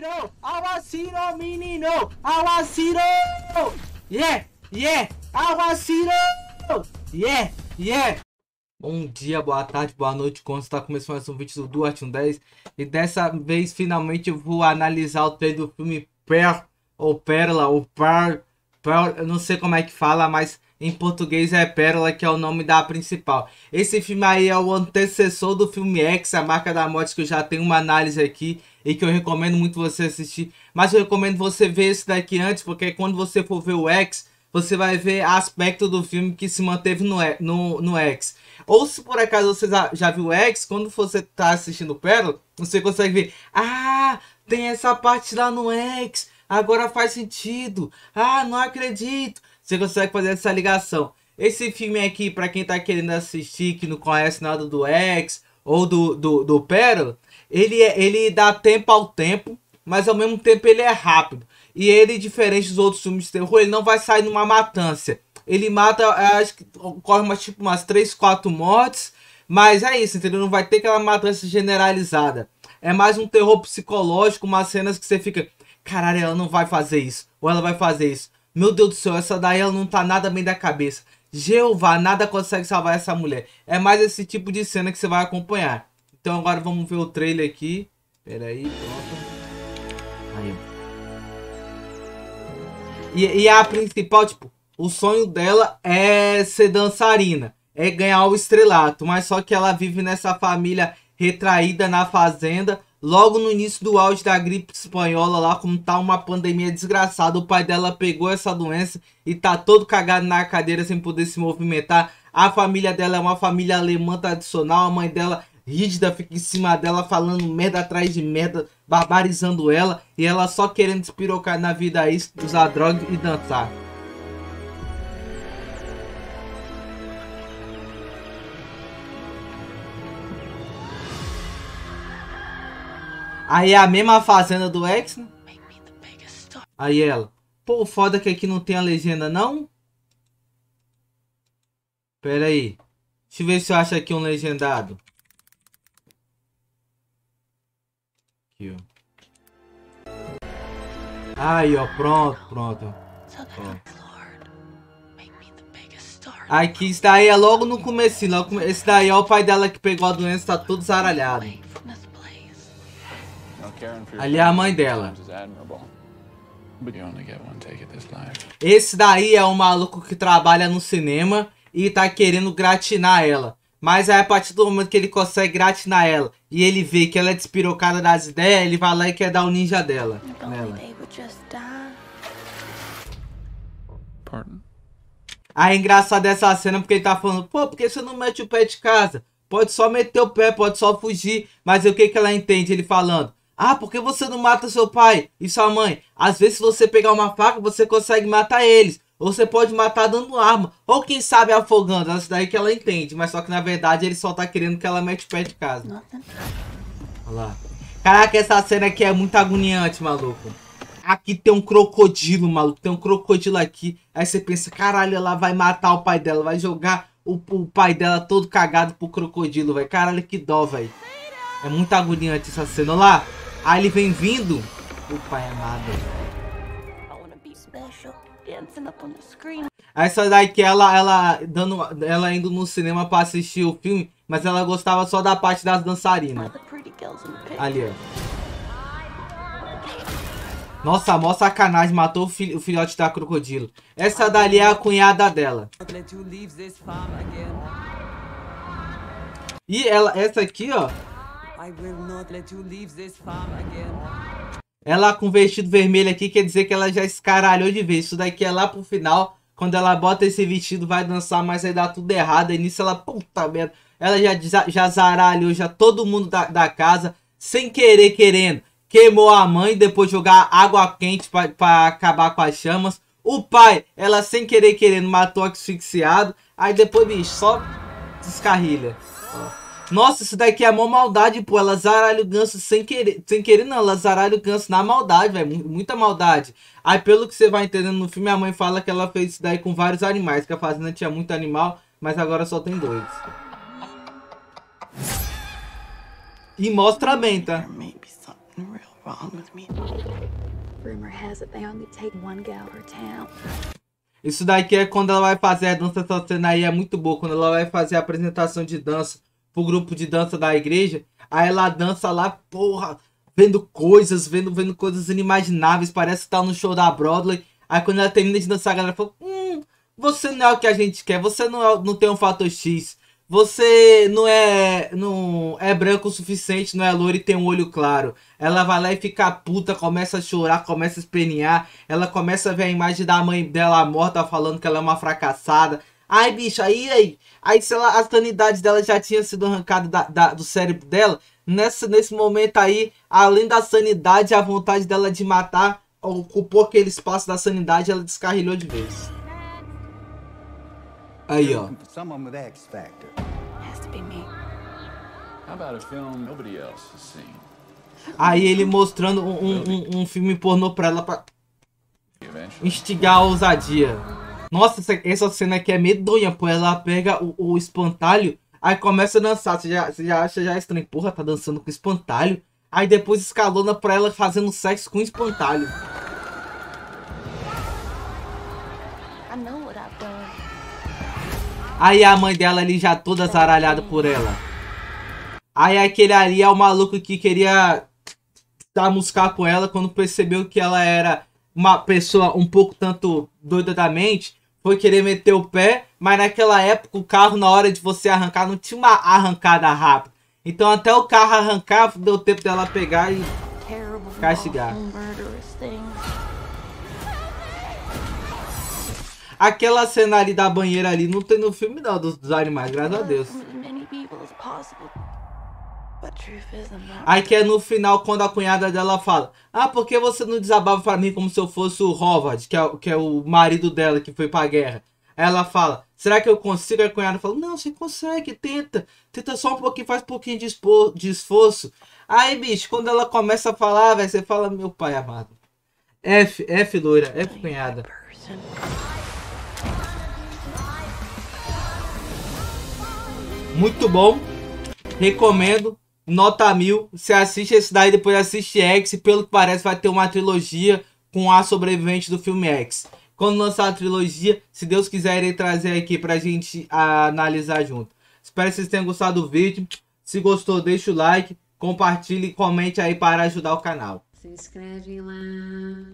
Awashiro! Awashiro, menino! Awashiro! Yeah! Yeah! Awashiro! Yeah! Yeah! Bom dia, boa tarde, boa noite, como está começando mais um vídeo do Duarte 10 E dessa vez, finalmente, eu vou analisar o trailer do filme Per, ou Perla, ou Per, Par, eu não sei como é que fala, mas em português é Pérola, que é o nome da principal. Esse filme aí é o antecessor do filme X, A Marca da Morte, que eu já tenho uma análise aqui e que eu recomendo muito você assistir. Mas eu recomendo você ver esse daqui antes, porque quando você for ver o X, você vai ver aspecto do filme que se manteve no, no, no X. Ou se por acaso você já, já viu o X, quando você está assistindo o Pérola, você consegue ver. Ah, tem essa parte lá no X. Agora faz sentido. Ah, não acredito você consegue fazer essa ligação. Esse filme aqui, para quem tá querendo assistir, que não conhece nada do X ou do, do, do Pérola, ele, é, ele dá tempo ao tempo, mas ao mesmo tempo ele é rápido. E ele, diferente dos outros filmes de terror, ele não vai sair numa matança. Ele mata, acho que ocorre umas, tipo, umas 3, 4 mortes, mas é isso, entendeu? Não vai ter aquela matança generalizada. É mais um terror psicológico, umas cenas que você fica, caralho, ela não vai fazer isso, ou ela vai fazer isso. Meu Deus do céu, essa daí ela não tá nada bem da cabeça. Jeová, nada consegue salvar essa mulher. É mais esse tipo de cena que você vai acompanhar. Então agora vamos ver o trailer aqui. Pera aí, pronto. Aí, ó. E, e a principal, tipo, o sonho dela é ser dançarina. É ganhar o estrelato. Mas só que ela vive nessa família retraída na fazenda Logo no início do auge da gripe espanhola, lá como tá uma pandemia desgraçada, o pai dela pegou essa doença e tá todo cagado na cadeira sem poder se movimentar. A família dela é uma família alemã tradicional, a mãe dela rígida fica em cima dela falando merda atrás de merda, barbarizando ela e ela só querendo se na vida aí, usar droga e dançar. Aí é a mesma fazenda do X, né? Aí ela. Pô, foda é que aqui não tem a legenda, não? Pera aí. Deixa eu ver se eu acho aqui um legendado. Aqui, ó. Aí, ó. Pronto, pronto. pronto. Aqui, isso daí é logo no começo. Esse daí é o pai dela que pegou a doença, tá tudo zaralhado. Ali é a mãe dela. Esse daí é o um maluco que trabalha no cinema e tá querendo gratinar ela. Mas aí, a partir do momento que ele consegue gratinar ela e ele vê que ela é despirocada das ideias, ele vai lá e quer dar o ninja dela. Nela. Aí ah, é engraçado essa cena porque ele tá falando, pô, por que você não mete o pé de casa? Pode só meter o pé, pode só fugir. Mas o que que ela entende ele falando? Ah, por que você não mata seu pai e sua mãe? Às vezes, se você pegar uma faca, você consegue matar eles. Ou você pode matar dando arma. Ou quem sabe afogando. Essa daí que ela entende. Mas só que na verdade ele só tá querendo que ela mete o pé de casa. Olha lá. Caraca, essa cena aqui é muito agoniante, maluco. Aqui tem um crocodilo, maluco. Tem um crocodilo aqui. Aí você pensa, caralho, ela vai matar o pai dela. Vai jogar o, o pai dela todo cagado pro crocodilo, velho. Caralho, que dó, velho. É muito agoniante essa cena. Olha lá. Aí ele vem vindo. O pai amado. Essa que ela, ela, dando, ela indo no cinema pra assistir o filme, mas ela gostava só da parte das dançarinas. Ali, ó. Nossa, mó sacanagem, matou o, o, filhote da crocodilo. Essa dali é a cunhada dela. E ela, essa aqui, ó, ela é com vestido vermelho aqui quer dizer que ela já escaralhou de vez. Isso daqui é lá pro final. Quando ela bota esse vestido, vai dançar, mas aí dá tudo errado. E nisso ela, puta merda, ela já, já zaralhou já todo mundo da, da casa, sem querer, querendo. Queimou a mãe, depois jogar água quente para acabar com as chamas. O pai, ela sem querer, querendo, matou asfixiado. Aí depois, bicho, só descarrilha. Ó. Nossa, isso daqui é mó maldade, pô. Ela zaralha o ganso sem querer. Sem querer, não. Ela zaralha o ganso na maldade, velho. Muita maldade. Aí, pelo que você vai entendendo no filme, a mãe fala que ela fez isso daí com vários animais. Que a fazenda tinha muito animal, mas agora só tem dois. E mostra bem, tá? Isso daqui é quando ela vai fazer a dança, essa cena aí é muito boa. Quando ela vai fazer a apresentação de dança pro grupo de dança da igreja. Aí ela dança lá, porra, vendo coisas, vendo, vendo coisas inimagináveis. Parece que tá no show da Broadway. Aí quando ela termina de dançar, a galera fala: Hum, você não é o que a gente quer, você não, é, não tem um fator X. Você não é não é branco o suficiente, não é loiro e tem um olho claro. Ela vai lá e fica puta, começa a chorar, começa a espernear. Ela começa a ver a imagem da mãe dela morta falando que ela é uma fracassada. Ai, bicho, aí, aí. Aí, se a sanidade dela já tinha sido arrancada da, da, do cérebro dela, nessa, nesse momento aí, além da sanidade, a vontade dela de matar ocupou aquele espaço da sanidade, ela descarrilhou de vez. Aí, ó. Aí ele mostrando um, um, um filme pornô pra ela pra instigar a ousadia. Nossa, essa cena aqui é medonha, pô. Ela pega o, o espantalho, aí começa a dançar. Você já, você já acha já estranho. Porra, tá dançando com espantalho. Aí depois escalona pra ela fazendo sexo com espantalho. Ah, aí a mãe dela ali já toda zaralhada por ela. Aí aquele ali é o maluco que queria dar muscar com ela quando percebeu que ela era uma pessoa um pouco tanto doida da mente foi querer meter o pé, mas naquela época o carro, na hora de você arrancar, não tinha uma arrancada rápida. Então até o carro arrancar, deu tempo dela pegar e castigar. Aquela cena ali da banheira ali não tem no filme não, dos, dos animais, graças a Deus. Aí que é no final quando a cunhada dela fala: Ah, por que você não desabava pra mim como se eu fosse o Howard, que é, que é o marido dela que foi pra guerra? Ela fala: Será que eu consigo? Aí a cunhada fala: Não, você consegue, tenta. Tenta só um pouquinho, faz um pouquinho de, espor, de esforço. Aí, bicho, quando ela começa a falar, véio, você fala: Meu pai amado. F, F loira, F cunhada. Muito bom. Recomendo nota mil. Você assiste esse daí, depois assiste X. E pelo que parece, vai ter uma trilogia com a sobrevivente do filme X. Quando lançar a trilogia, se Deus quiser, irei trazer aqui pra gente analisar junto. Espero que vocês tenham gostado do vídeo. Se gostou, deixa o like, compartilhe e comente aí para ajudar o canal. Se inscreve lá.